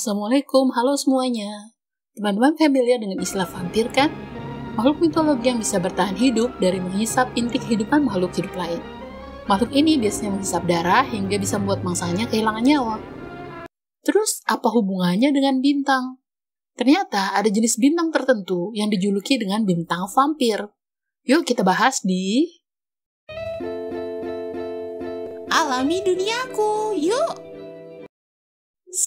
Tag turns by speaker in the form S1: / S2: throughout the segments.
S1: Assalamualaikum, halo semuanya. Teman-teman familiar dengan istilah vampir kan? Makhluk mitologi yang bisa bertahan hidup dari menghisap inti kehidupan makhluk hidup lain. Makhluk ini biasanya menghisap darah hingga bisa membuat mangsanya kehilangan nyawa. Terus, apa hubungannya dengan bintang? Ternyata ada jenis bintang tertentu yang dijuluki dengan bintang vampir. Yuk kita bahas di... Alami duniaku, yuk!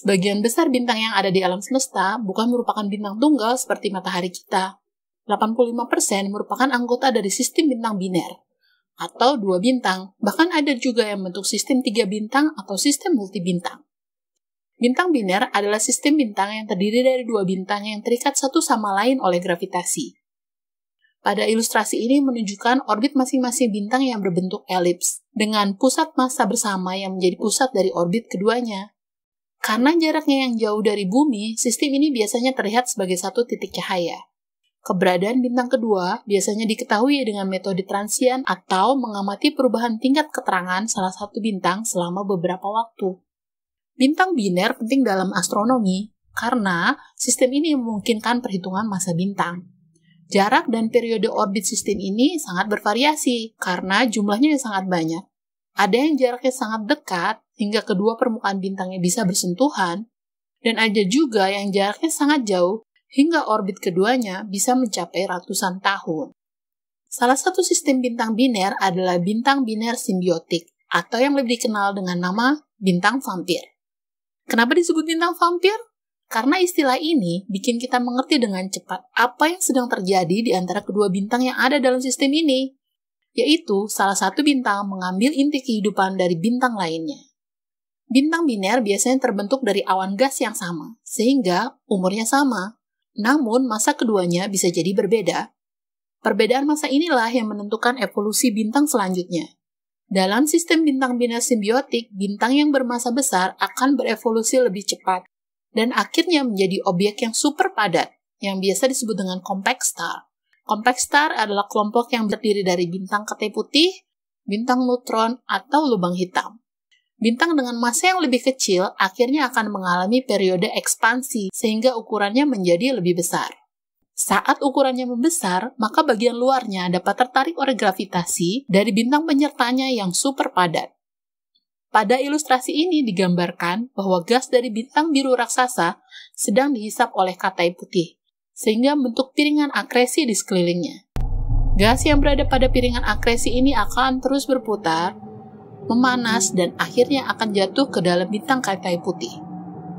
S1: Sebagian besar bintang yang ada di alam semesta bukan merupakan bintang tunggal seperti matahari kita. 85% merupakan anggota dari sistem bintang biner, atau dua bintang, bahkan ada juga yang bentuk sistem tiga bintang atau sistem multibintang. bintang. Bintang biner adalah sistem bintang yang terdiri dari dua bintang yang terikat satu sama lain oleh gravitasi. Pada ilustrasi ini menunjukkan orbit masing-masing bintang yang berbentuk elips, dengan pusat massa bersama yang menjadi pusat dari orbit keduanya. Karena jaraknya yang jauh dari bumi, sistem ini biasanya terlihat sebagai satu titik cahaya. Keberadaan bintang kedua biasanya diketahui dengan metode transient atau mengamati perubahan tingkat keterangan salah satu bintang selama beberapa waktu. Bintang biner penting dalam astronomi karena sistem ini memungkinkan perhitungan masa bintang. Jarak dan periode orbit sistem ini sangat bervariasi karena jumlahnya yang sangat banyak. Ada yang jaraknya sangat dekat, hingga kedua permukaan bintangnya bisa bersentuhan, dan ada juga yang jaraknya sangat jauh hingga orbit keduanya bisa mencapai ratusan tahun. Salah satu sistem bintang biner adalah bintang biner simbiotik atau yang lebih dikenal dengan nama bintang vampir. Kenapa disebut bintang vampir? Karena istilah ini bikin kita mengerti dengan cepat apa yang sedang terjadi di antara kedua bintang yang ada dalam sistem ini, yaitu salah satu bintang mengambil inti kehidupan dari bintang lainnya. Bintang biner biasanya terbentuk dari awan gas yang sama, sehingga umurnya sama. Namun, masa keduanya bisa jadi berbeda. Perbedaan masa inilah yang menentukan evolusi bintang selanjutnya. Dalam sistem bintang biner simbiotik, bintang yang bermasa besar akan berevolusi lebih cepat dan akhirnya menjadi objek yang super padat, yang biasa disebut dengan compact star. Compact star adalah kelompok yang terdiri dari bintang ketai putih, bintang neutron, atau lubang hitam. Bintang dengan massa yang lebih kecil akhirnya akan mengalami periode ekspansi sehingga ukurannya menjadi lebih besar. Saat ukurannya membesar, maka bagian luarnya dapat tertarik oleh gravitasi dari bintang penyertanya yang super padat. Pada ilustrasi ini digambarkan bahwa gas dari bintang biru raksasa sedang dihisap oleh katai putih, sehingga bentuk piringan akresi di sekelilingnya. Gas yang berada pada piringan akresi ini akan terus berputar memanas, dan akhirnya akan jatuh ke dalam bintang kaitai putih.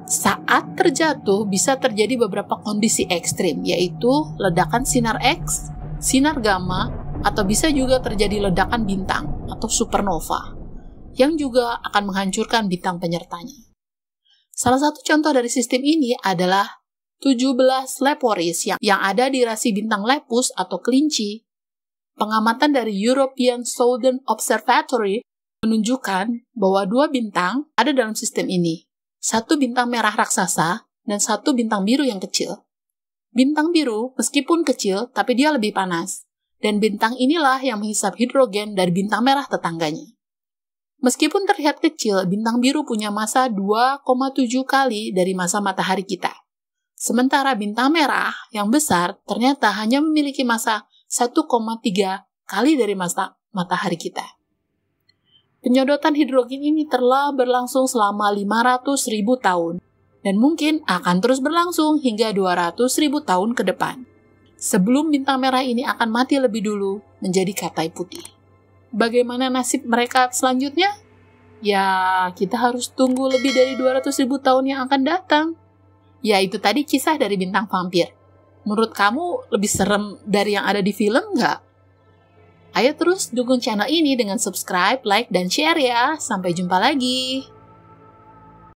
S1: Saat terjatuh bisa terjadi beberapa kondisi ekstrim, yaitu ledakan sinar X, sinar gamma, atau bisa juga terjadi ledakan bintang atau supernova, yang juga akan menghancurkan bintang penyertanya. Salah satu contoh dari sistem ini adalah 17 Leporis yang, yang ada di rasi bintang Lepus atau kelinci. Pengamatan dari European Southern Observatory menunjukkan bahwa dua bintang ada dalam sistem ini. Satu bintang merah raksasa dan satu bintang biru yang kecil. Bintang biru meskipun kecil tapi dia lebih panas. Dan bintang inilah yang menghisap hidrogen dari bintang merah tetangganya. Meskipun terlihat kecil, bintang biru punya massa 2,7 kali dari massa matahari kita. Sementara bintang merah yang besar ternyata hanya memiliki massa 1,3 kali dari massa matahari kita. Penyodotan hidrogen ini telah berlangsung selama 500 ribu tahun dan mungkin akan terus berlangsung hingga 200 ribu tahun ke depan. Sebelum bintang merah ini akan mati lebih dulu menjadi katai putih. Bagaimana nasib mereka selanjutnya? Ya, kita harus tunggu lebih dari 200 ribu tahun yang akan datang. Ya, itu tadi kisah dari bintang vampir menurut kamu lebih serem dari yang ada di film nggak? Ayo terus dukung channel ini dengan subscribe, like, dan share ya. Sampai jumpa lagi.